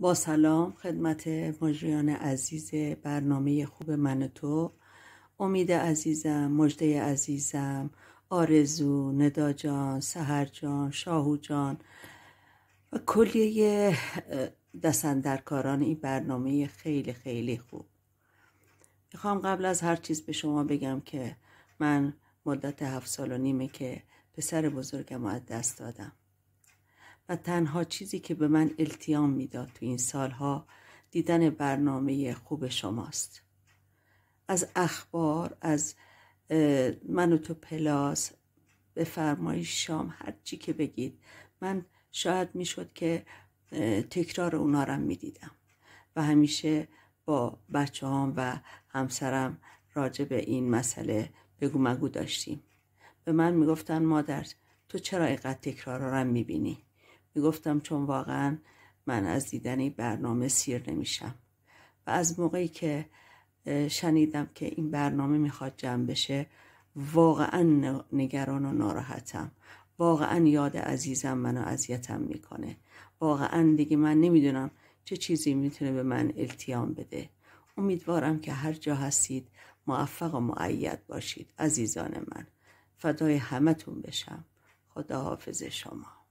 با سلام خدمت مجریان عزیز برنامه خوب من تو امید عزیزم مجده عزیزم آرزو ندا جان سهر جان شاهو جان و کلیه دستندرکاران این برنامه خیلی خیلی خوب میخوام قبل از هر چیز به شما بگم که من مدت هفت سال و نیمه که پسر بزرگم از دست دادم و تنها چیزی که به من التیام میداد تو این سالها دیدن برنامه خوب شماست از اخبار از من و تو پلاس بفرمایید شام هر چی که بگید من شاید میشد که تکرار اونا رو میدیدم و همیشه با بچه هم و همسرم راجع به این مسئله بگو مگو داشتیم به من میگفتن مادر تو چرا اینقدر تکرار رو میبینی میگفتم چون واقعا من از دیدن این برنامه سیر نمیشم و از موقعی که شنیدم که این برنامه میخواد جمع بشه واقعا نگران و ناراحتم واقعا یاد عزیزم منو اذیتم میکنه واقعا دیگه من نمیدونم چه چیزی میتونه به من التیام بده امیدوارم که هر جا هستید موفق و معید باشید عزیزان من فدای همتون بشم خداحافظ شما